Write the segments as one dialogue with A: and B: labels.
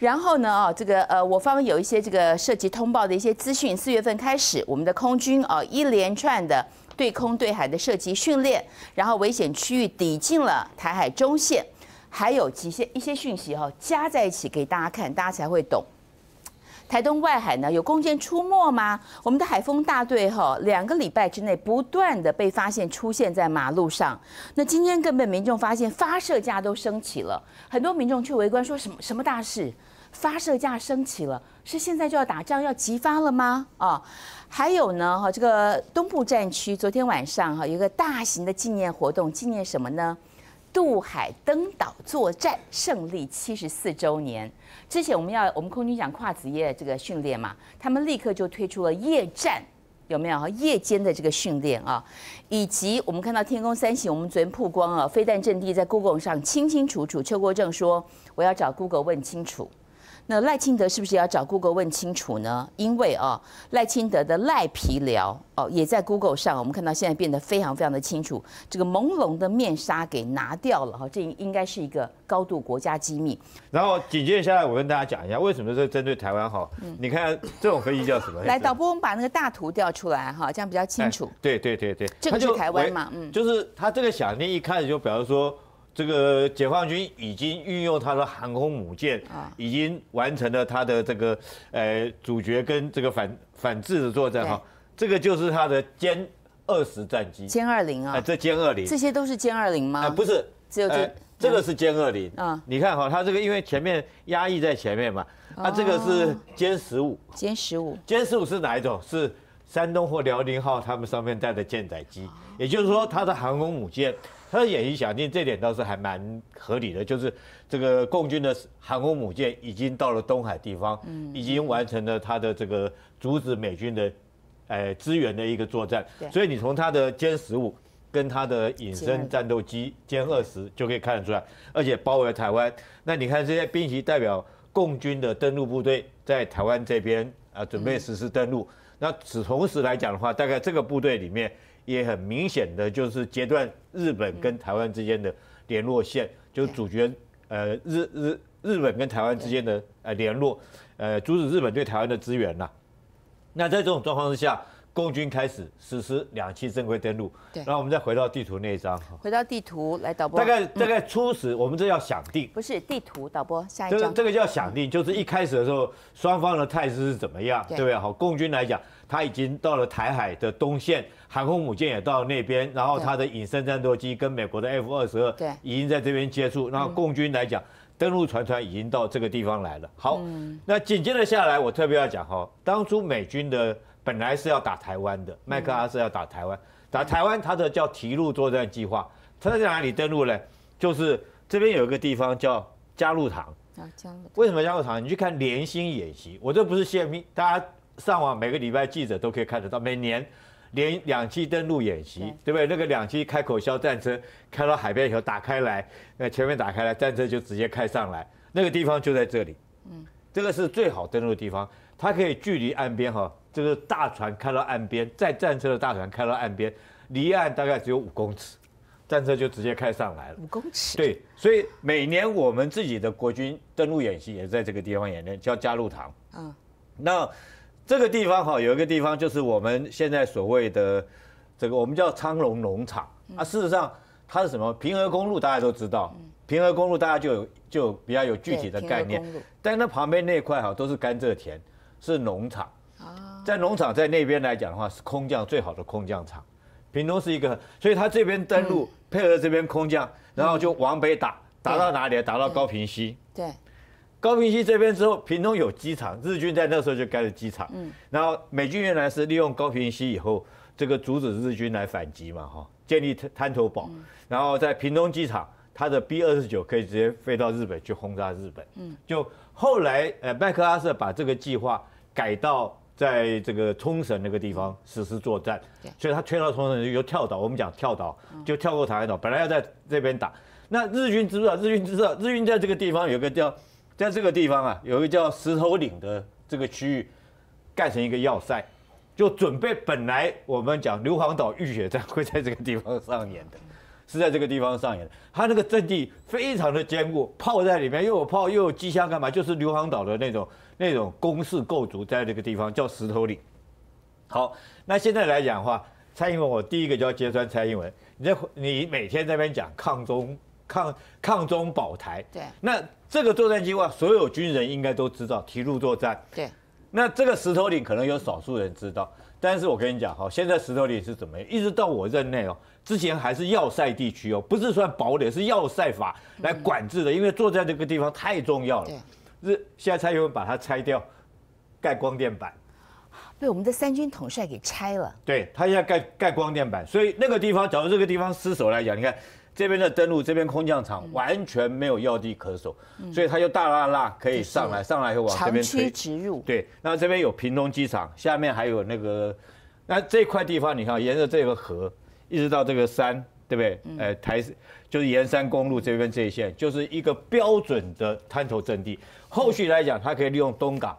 A: 然后呢？啊，这个呃，我方有一些这个涉及通报的一些资讯。四月份开始，我们的空军啊，一连串的对空对海的射击训练，然后危险区域抵近了台海中线，还有几些一些讯息哈，加在一起给大家看，大家才会懂。台东外海呢，有弓箭出没吗？我们的海风大队哈，两个礼拜之内不断的被发现出现在马路上。那今天根本民众发现发射架都升起了，很多民众去围观，说什么什么大事？发射架升起了，是现在就要打仗要急发了吗？啊，还有呢，哈，这个东部战区昨天晚上哈有一个大型的纪念活动，纪念什么呢？渡海登岛作战胜利七十四周年。之前我们要我们空军讲跨子夜这个训练嘛，他们立刻就推出了夜战，有没有？哈，夜间的这个训练啊，以及我们看到天宫三型，我们昨天曝光啊，飞弹阵地在 Google 上清清楚楚。邱国正说我要找 Google 问清楚。那赖清德是不是要找 Google 问清楚呢？因为啊，赖清德的赖皮聊哦，也在 Google 上，我们看到现在变得非常非常的清楚，这个朦胧的面纱给拿掉了哈，这应该是一个高度国家机密。
B: 然后紧接着下来，我跟大家讲一下，为什么是针对台湾哈？你看这种飞机叫什么？来导
A: 播，我们把那个大图调出来哈，这样比较清楚。
B: 对对对对，这个是台湾嘛？嗯，就是他这个想念一开始就表示说。这个解放军已经运用它的航空母舰，啊，已经完成了它的这个，呃，主角跟这个反反制的作战哈，这个就是它的歼二十战机。歼二零啊，这歼二零，这些
A: 都是歼二零吗？啊，不是，只有这这个是歼二零啊，
B: 你看哈，它这个因为前面压抑在前面嘛，它这个是歼十五，歼十五，歼十五是哪一种？是。山东或辽宁号，他们上面带的舰载机，也就是说，它的航空母舰，它的演习响应这点倒是还蛮合理的。就是这个共军的航空母舰已经到了东海地方，已经完成了它的这个阻止美军的，呃，支援的一个作战。所以你从它的歼十五跟它的隐身战斗机歼二十就可以看得出来，而且包围台湾。那你看这些兵旗代表共军的登陆部队在台湾这边啊，准备实施登陆。那此同时来讲的话，大概这个部队里面也很明显的就是截断日本跟台湾之间的联络线，就是主角呃日日日本跟台湾之间的呃联络，呃阻止日本对台湾的支援呐。那在这种状况之下。共军开始实施两栖正规登陆，对，然后我们再回到地图那一张哈，
A: 回到地图来导播，大概大
B: 概初始，我们这叫想定，
A: 不是地图导播下一，这个这
B: 个叫想定，就是一开始的时候，双方的态势是怎么样，对不对？好，共军来讲，他已经到了台海的东线，航空母舰也到了那边，然后他的隐身战斗机跟美国的 F 二十二，对，已经在这边接触，然后共军来讲，登陆船船已经到这个地方来了，好，那紧接着下来，我特别要讲哈，当初美军的。本来是要打台湾的，麦克阿瑟要打台湾，打台湾，他的叫提路作战计划，他在哪里登陆呢？就是这边有一个地方叫加入塘，啊为什么加入塘？你去看联星演习，我这不是泄密，大家上网每个礼拜记者都可以看得到，每年连两栖登陆演习，对不对？那个两栖开口销战车开到海边以后打开来，那前面打开来，战车就直接开上来，那个地方就在这里，嗯，这个是最好登陆的地方。它可以距离岸边哈，这个大船开到岸边，载战车的大船开到岸边，离岸大概只有五公尺，战车就直接开上来了。五公尺。对，所以每年我们自己的国军登陆演习也在这个地方演练，叫嘉露塘。那这个地方哈，有一个地方就是我们现在所谓的这个，我们叫昌隆农场啊。事实上，它是什么？平和公路大家都知道，平和公路大家就有就比较有具体的概念，但那旁边那块哈都是甘蔗田。是农场啊，在农场在那边来讲的话，是空降最好的空降场。屏东是一个，所以他这边登陆配合这边空降，然后就往北打，打到哪里打到高平溪。对，高平溪这边之后，屏东有机场，日军在那时候就盖了机场。嗯，然后美军原来是利用高平溪以后，这个阻止日军来反击嘛，哈，建立滩头堡，然后在屏东机场，他的 B 二十九可以直接飞到日本去轰炸日本。嗯，就后来呃，麦克阿瑟把这个计划。改到在这个冲绳那个地方实施作战，所以他推到冲绳，又跳岛。我们讲跳岛，就跳过台湾岛，本来要在这边打。那日军知道，日军知道，日军在这个地方有个叫，在这个地方啊，有一个叫石头岭的这个区域，盖成一个要塞，就准备本来我们讲硫磺岛浴血战会在这个地方上演的，是在这个地方上演。他那个阵地非常的坚固，炮在里面又有炮又有机枪干嘛？就是硫磺岛的那种。那种公式构筑在那个地方叫石头岭。好，那现在来讲的话，蔡英文，我第一个就要揭穿蔡英文。你在你每天在边讲抗中抗抗中保台，对。那这个作战计划，所有军人应该都知道，铁路作战。对。那这个石头岭可能有少数人知道，但是我跟你讲，哈，现在石头岭是怎么样？一直到我任内哦，之前还是要塞地区哦，不是算堡垒，是要塞法来管制的，因为坐在这个地方太重要了。是现在他又把它拆掉，盖光电板，
A: 被我们的三军统帅给拆了。
B: 对他现在盖盖光电板，所以那个地方，假如这个地方失守来讲，你看这边的登陆，这边空降场完全没有要地可守，所以他就大拉拉可以上来，上来以后往这边推。直入。对，那这边有屏东机场，下面还有那个，那这块地方，你看沿着这个河一直到这个山。对不对？呃，台就是盐山公路这边这一线，就是一个标准的滩头阵地。后续来讲，它可以利用东港，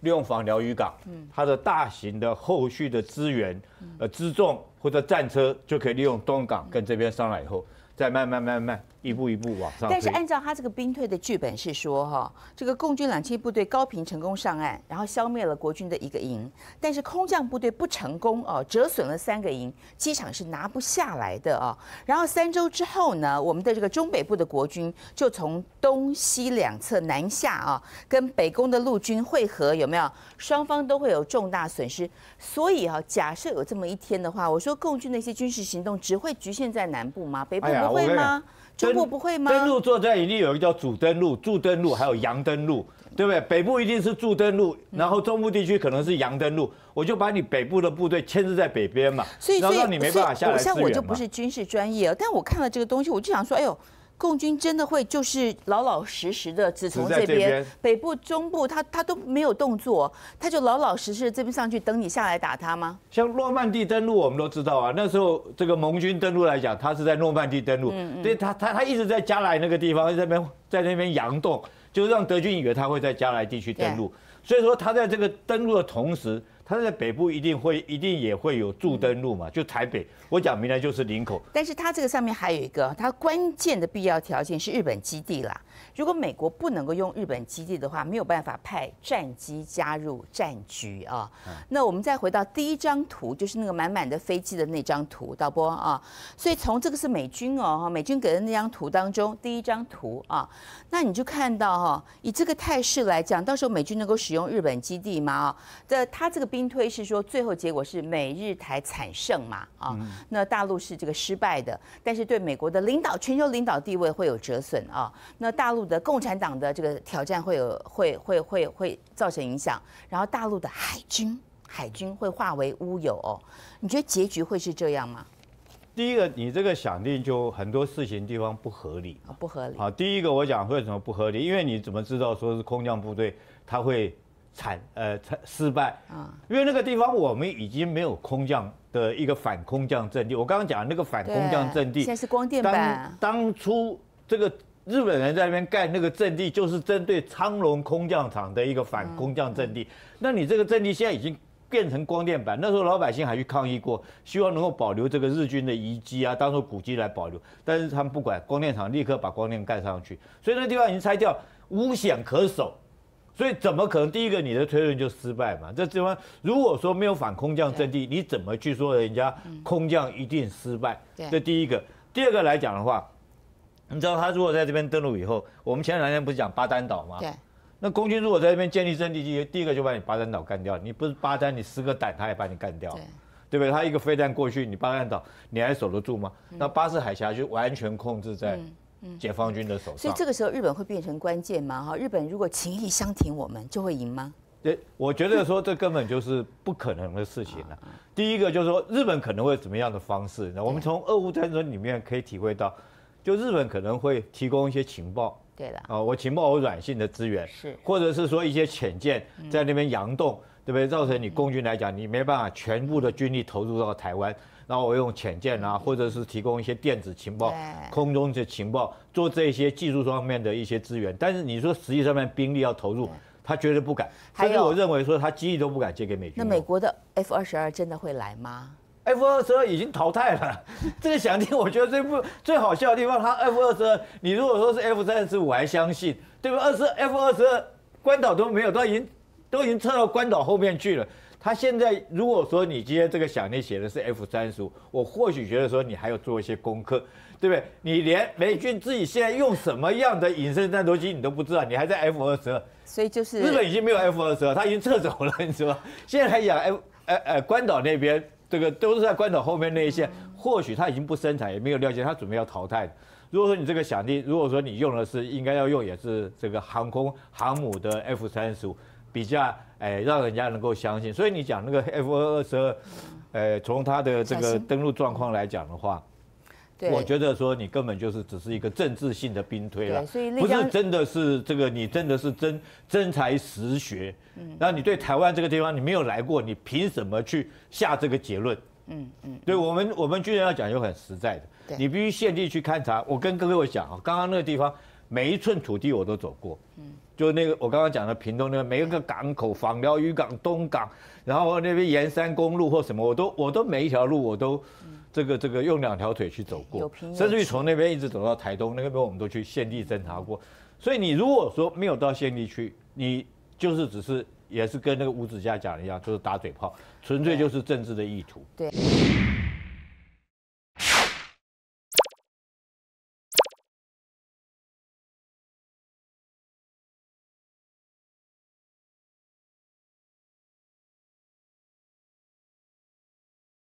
B: 利用防寮渔港，它的大型的后续的资源，呃，辎重或者战车就可以利用东港跟这边上来以后，再慢慢慢慢。一步一步往上。但是按
A: 照他这个兵退的剧本是说哈，这个共军两栖部队高频成功上岸，然后消灭了国军的一个营，但是空降部队不成功哦，折损了三个营，机场是拿不下来的啊。然后三周之后呢，我们的这个中北部的国军就从东西两侧南下啊，跟北宫的陆军会合，有没有？双方都会有重大损失。所以啊，假设有这么一天的话，我说共军那些军事行动只会局限在南部吗？北部不会吗？中部不会吗？登陆
B: 作战一定有一个叫主登陆、驻登陆，还有洋登陆，对不对？北部一定是驻登陆，然后中部地区可能是洋登陆。我就把你北部的部队牵制在北边嘛，所然后你没办法下来我像我就不是
A: 军事专业，但我看了这个东西，我就想说，哎呦。共军真的会就是老老实实的只从这边北部、中部，他他都没有动作，他就老老实实这边上去等你下来打他吗？
B: 像诺曼底登陆，我们都知道啊，那时候这个盟军登陆来讲，他是在诺曼底登陆，所他他他一直在加莱那个地方，在那边在那边佯动，就让德军以为他会在加莱地区登陆，所以说他在这个登陆的同时。它在北部一定会，一定也会有驻登陆嘛，就台北，我讲明了就是林口。
A: 但是它这个上面还有一个，它关键的必要条件是日本基地啦。如果美国不能够用日本基地的话，没有办法派战机加入战局啊。那我们再回到第一张图，就是那个满满的飞机的那张图，导播啊。所以从这个是美军哦，美军给的那张图当中，第一张图啊，那你就看到哈，以这个态势来讲，到时候美军能够使用日本基地吗？啊，这它这个。兵推是说最后结果是美日台惨胜嘛啊？那大陆是这个失败的，但是对美国的领导全球领导地位会有折损啊。那大陆的共产党的这个挑战会有会会会会造成影响，然后大陆的海军海军会化为乌有哦。你觉得结局会是这样吗？
B: 第一个，你这个想定就很多事情地方不合理，啊，不合理啊。第一个，我讲为什么不合理，因为你怎么知道说是空降部队他会？惨呃惨失败啊，因为那个地方我们已经没有空降的一个反空降阵地。我刚刚讲那个反空降阵地，现在是光电板。当初这个日本人在那边盖那个阵地，就是针对苍龙空降场的一个反空降阵地。那你这个阵地现在已经变成光电板，那时候老百姓还去抗议过，希望能够保留这个日军的遗迹啊，当做古迹来保留。但是他们不管，光电厂立刻把光电盖上去，所以那地方已经拆掉，无险可守。所以怎么可能？第一个你的推论就失败嘛？这地方如果说没有反空降阵地，你怎么去说人家空降一定失败？这第一个。第二个来讲的话，你知道他如果在这边登陆以后，我们前两天不是讲巴丹岛吗？对。那空军如果在这边建立阵地，第第一个就把你巴丹岛干掉。你不是巴丹，你十个胆他也把你干掉，对不对？他一个飞弹过去，你巴丹岛你还守得住吗？那巴士海峡就完全控制在。解放军的手，所以这个时
A: 候日本会变成关键吗？哈，日本如果情义相挺，我们就会赢吗？
B: 对，我觉得说这根本就是不可能的事情了。第一个就是说日本可能会怎么样的方式那我们从俄乌战争里面可以体会到，就日本可能会提供一些情报，对的啊，我情报我软性的资源是，或者是说一些浅见在那边扬动。对不对？造成你共军来讲，你没办法全部的军力投入到台湾，然后我用潜舰啊，或者是提供一些电子情报、空中的情报，做这些技术方面的一些资源。但是你说实际上面兵力要投入，他绝对不敢。所以我认为说他机翼都不敢借给美军。那
A: 美国的 F 二十二真的会来吗
B: ？F 二十二已经淘汰了。这个想听，我觉得最不最好笑的地方，他 F 二十二，你如果说是 F 三十五，我还相信。对不？二十 f 二十二，关岛都没有都已经都已经撤到关岛后面去了。他现在如果说你今天这个想力写的是 F 三十五，我或许觉得说你还要做一些功课，对不对？你连美军自己现在用什么样的隐身战斗机你都不知道，你还在 F 二十二。所以就是日本已经没有 F 二十二，他已经撤走了，你知道。现在还养 F 呃呃关岛那边这个都是在关岛后面那一些，或许他已经不生产，也没有料件，他准备要淘汰。如果说你这个想力，如果说你用的是应该要用也是这个航空航母的 F 三十五。比较诶，让人家能够相信。所以你讲那个 F 二十二，诶，从他的这个登陆状况来讲的话，我觉得说你根本就是只是一个政治性的兵推了，不是真的是这个你真的是真真才实学。那你对台湾这个地方你没有来过，你凭什么去下这个结论？嗯嗯，对我们我们军人要讲就很实在的，你必须现地去勘察。我跟各位讲啊，刚刚那个地方每一寸土地我都走过。就那个我刚刚讲的屏东那个每一个港口，枋寮渔港、东港，然后那边沿山公路或什么，我都我都每一条路我都，这个这个用两条腿去走过，甚至于从那边一直走到台东，那边我们都去县地侦查过。所以你如果说没有到县地去，你就是只是也是跟那个五指家讲的一样，就是打嘴炮，纯粹就是政治的意图。对。